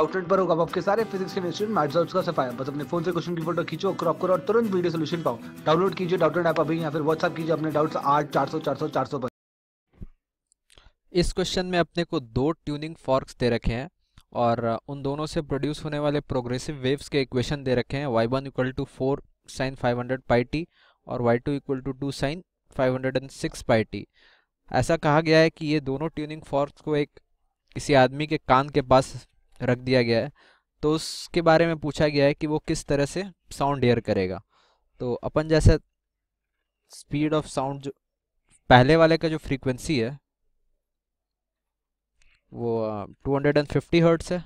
outlet पर होगा आपके सारे फिजिक्स केमिस्ट्री मैथ्स और उसका सफाया बस अपने फोन से क्वेश्चन की फोटो खींचो क्रॉप करो और तुरंत वीडियो सोल्यूशन पाओ डाउनलोड कीजिए डाउटलेट ऐप अभी या फिर व्हाट्सअप कीजिए अपने डाउट्स आठ चार सौ चार सौ चार सौ पर इस क्वेश्चन में अपने को दो ट्यूनिंग फॉर्क्स दे रखे हैं और उन दोनों से प्रोड्यूस होने वाले प्रोग्रेसिव वेव्स के इक्वेशन दे रखे हैं Y one equal to four sine five hundred pi t और Y two equal to two sine five hundred and six pi t ऐसा कहा गया है कि ये दोनों ट्यूनिंग फॉर्क्स को एक किसी आदमी के कान के पास रख दिया गया है तो उसके बारे में पूछा गया है कि वो किस तरह से साउंड एयर करेगा तो अपन जैसा स्पीड ऑफ साउंड जो पहले वाले का जो फ्रीक्वेंसी है वो two hundred and fifty hertz है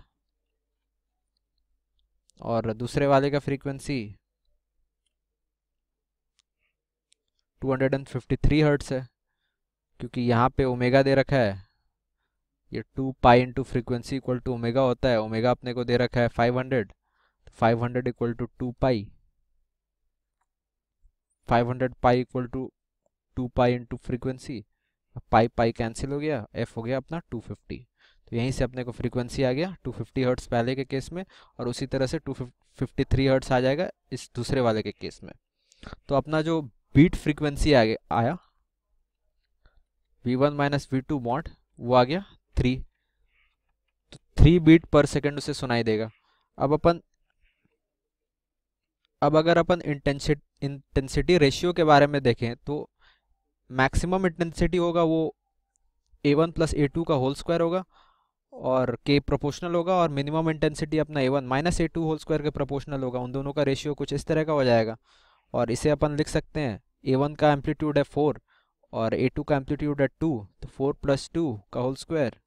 और दूसरे वाले का फ्रीक्वेंसी 253 हर्ट्स है क्योंकि यहाँ पे ओमेगा दे रखा है ये two pi into frequency equal to omega होता है ओमेगा अपने को दे रखा है फाइव हंड्रेड तो five hundred equal to two pi five hundred pi equal to two pi into frequency pi pi cancel हो गया एफ हो गया अपना टू फिफ्टी तो यहीं से अपने को फ्रीक्वेंसी आ गया टू फिफ्टी हर्ट्स पहले के केस में और उसी तरह से टू फिफ्टी थ्री हर्ट्स आ जाएगा इस दूसरे वाले के केस में तो अपना जो बीट फ्रीक्वेंसी आ गया आया V one minus V two मॉट वो आ गया थ्री तो थ्री बीट पर सेकेंड उसे सुनाई देगा अब अपन अब अगर अपन इंटेंसिटी इंटेंसिटी रेशियो के बारे में देखें तो मैक्सिमम इंटेंसिटी होगा वो A one plus A two का होल स्क्वायर होगा और के प्रोपोर्शनल होगा और मिनिमम इंटेंसिटी अपना A one minus A two whole square के प्रोपोर्शनल होगा उन दोनों का रेशियो कुछ इस तरह का हो जाएगा और इसे अपन लिख सकते हैं ए वन का एम्पलीट्यूड है फोर और ए टू का एम्पलीट्यूड है टू तो फोर प्लस टू का whole square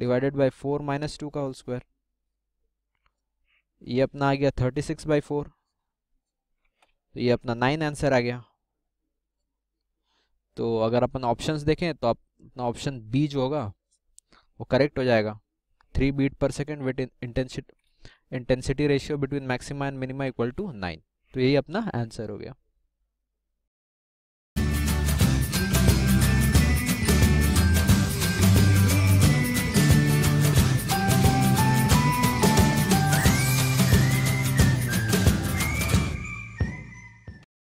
divided by four minus two का होल स्क्वायर ये अपना आ गया थर्टी सिक्स बाई फोर तो ये अपना नाइन आंसर आ गया तो अगर अपन ऑप्शंस देखें तो अपना ऑप्शन बी जो होगा वो करेक्ट हो जाएगा three beat per second with intensity intensity ratio between maxima and minima equal to nine तो यही अपना आंसर हो गया